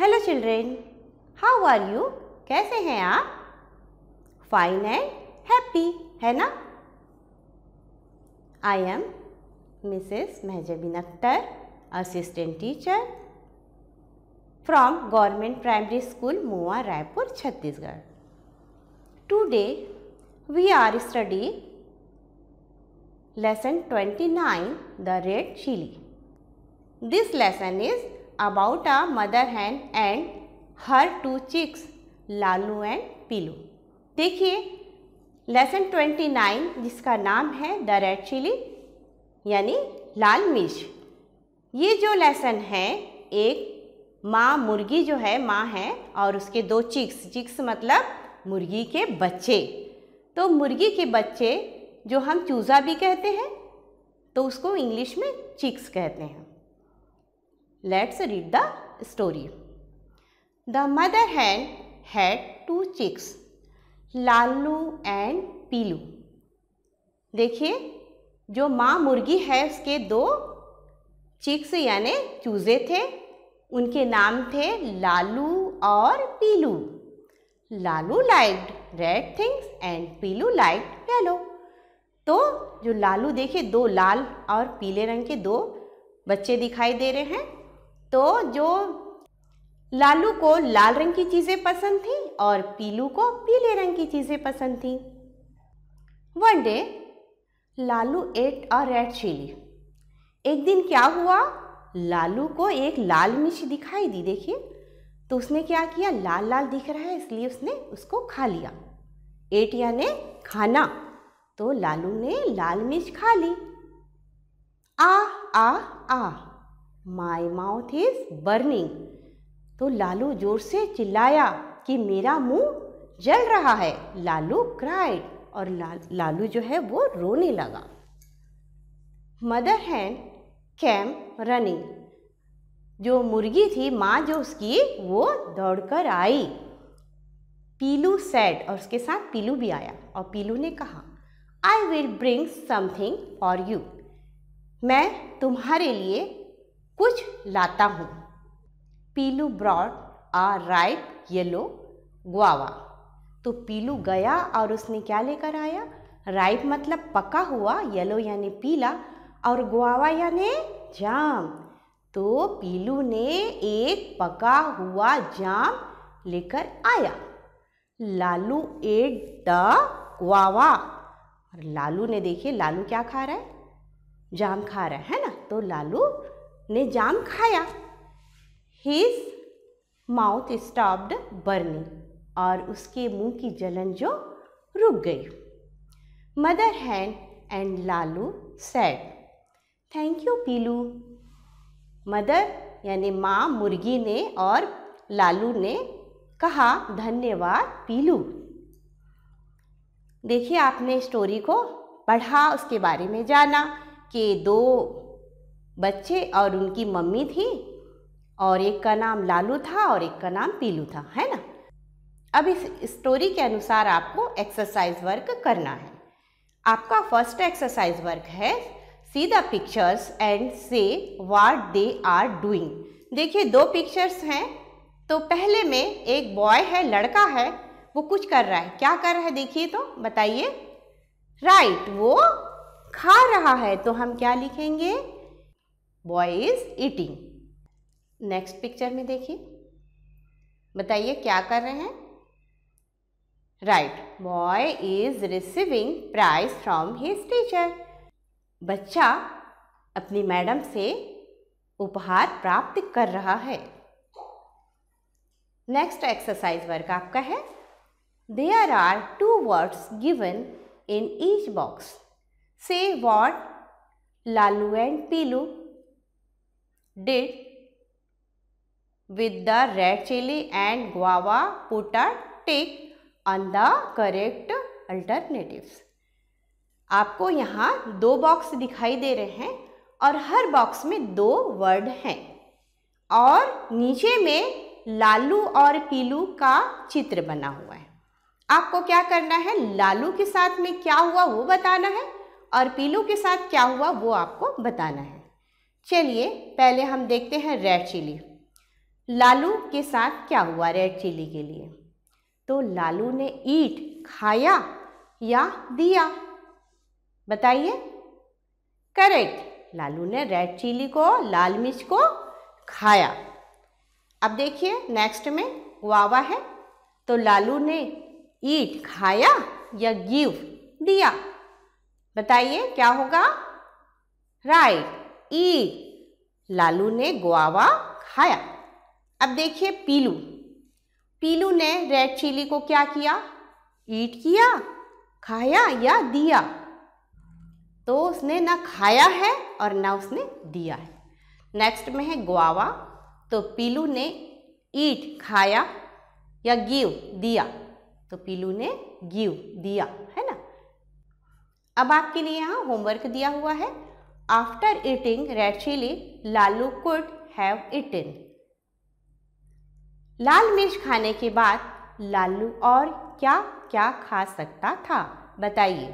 Hello children how are you कैसे हैं आप फाइन एंड हैप्पी है ना I am Mrs Mehjabeen Akhtar assistant teacher from government primary school Moa Raipur Chhattisgarh today we are study lesson twenty nine the red chilli this lesson is about a mother hen and her two chicks Lalu and Pilu देखिए lesson 29 जिसका नाम है the red chilli यानी लाल मिर्च ये जो lesson है एक माँ मुर्गी जो है माँ है और उसके दो चिक्स चिक्स मतलब मुर्गी के बच्चे तो मुर्गी के बच्चे जो हम चूज़ा भी कहते हैं तो उसको इंग्लिश में चिक्स कहते हैं Let's read the story. The mother hen had two chicks, Lalu and Pilu. देखिए जो माँ मुर्गी है उसके दो चिक्स यानि चूजे थे उनके नाम थे लालू और Pilu Lalu liked red things and Pilu liked yellow तो जो लालू देखे दो लाल और पीले रंग के दो बच्चे दिखाई दे रहे हैं तो जो लालू को लाल रंग की चीज़ें पसंद थी और पीलू को पीले रंग की चीज़ें पसंद थी वन डे लालू एट और रेड चिली एक दिन क्या हुआ लालू को एक लाल मिर्च दिखाई दी देखिए तो उसने क्या किया लाल लाल दिख रहा है इसलिए उसने उसको खा लिया एट ने खाना तो लालू ने लाल मिर्च खा ली ah ah ah my mouth is burning तो लालू जोर से चिल्लाया कि मेरा मुंह जल रहा है लालू क्राइड और ला, लालू जो है वो रोने लगा मदर हैंड कैम रनिंग जो मुर्गी थी माँ जो उसकी वो दौड़कर आई पीलू सेट और उसके साथ पीलू भी आया और पीलू ने कहा I will bring something for you मैं तुम्हारे लिए कुछ लाता हूँ Pilu brought a ripe yellow guava तो पीलू गया और उसने क्या लेकर आया राइट मतलब पका हुआ येलो यानी पीला और गुआवा यानी जाम तो पीलू ने एक पका हुआ जाम लेकर आया लालू एट द गुआवा और लालू ने देखिए लालू क्या खा रहा है जाम खा रहा है ना तो लालू ने जाम खाया हिज माउथ स्टॉप्ड बर्निंग और उसके मुंह की जलन जो रुक गई mother hen and Lalu said thank you Pilu mother यानी माँ मुर्गी ने और लालू ने कहा धन्यवाद पीलू देखिए आपने स्टोरी को पढ़ा उसके बारे में जाना कि दो बच्चे और उनकी मम्मी थी और एक का नाम लालू था और एक का नाम पीलू था है ना अब इस स्टोरी के अनुसार आपको एक्सरसाइज वर्क करना है आपका फर्स्ट एक्सरसाइज वर्क है सी द पिक्चर्स एंड से वाट दे आर डूइंग देखिए दो पिक्चर्स हैं तो पहले में एक बॉय है लड़का है वो कुछ कर रहा है क्या कर रहा है देखिए तो बताइए राइट right, वो खा रहा है तो हम क्या लिखेंगे boy is eating next picture में देखिए बताइए क्या कर रहे हैं right boy is receiving prize from his teacher बच्चा अपनी मैडम से उपहार प्राप्त कर रहा है नेक्स्ट एक्सरसाइज वर्क आपका है there are two words given in each box से what Lalu and Pilu did with the red chili and guava put a tick on the correct alternatives. आपको यहाँ दो बॉक्स दिखाई दे रहे हैं और हर बॉक्स में दो वर्ड हैं और नीचे में लालू और पीलू का चित्र बना हुआ है आपको क्या करना है लालू के साथ में क्या हुआ वो बताना है और पीलू के साथ क्या हुआ वो आपको बताना है चलिए पहले हम देखते हैं रेड चिली लालू के साथ क्या हुआ रेड चिली के लिए तो लालू ने ईट खाया या दिया बताइए करेक्ट लालू ने रेड चिली को लाल मिर्च को खाया अब देखिए नेक्स्ट में वावा है तो लालू ने ईट खाया या गिव दिया बताइए क्या होगा राइट ई लालू ने गुआवा खाया अब देखिए पीलू पीलू ने रेड चिली को क्या किया ईट किया खाया या दिया तो उसने ना खाया है और ना उसने दिया है नेक्स्ट में है गुआवा तो पीलू ने ईट खाया या गिव दिया तो पीलू ने गिव दिया है ना अब आपके लिए यहाँ होमवर्क दिया हुआ है After eating red chili, Lalu could have eaten. लाल मिर्च खाने के बाद लालू और क्या क्या खा सकता था बताइए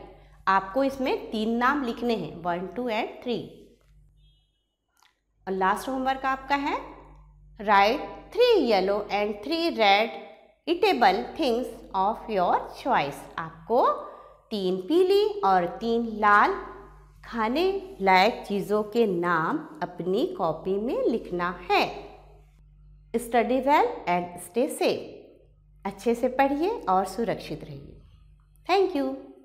आपको इसमें तीन नाम लिखने हैं वन टू एंड थ्री और लास्ट होमवर्क आपका है write three yellow and three red eatable things of your choice आपको तीन पीली और तीन लाल खाने लायक चीज़ों के नाम अपनी कॉपी में लिखना है study well and stay safe अच्छे से पढ़िए और सुरक्षित रहिए थैंक यू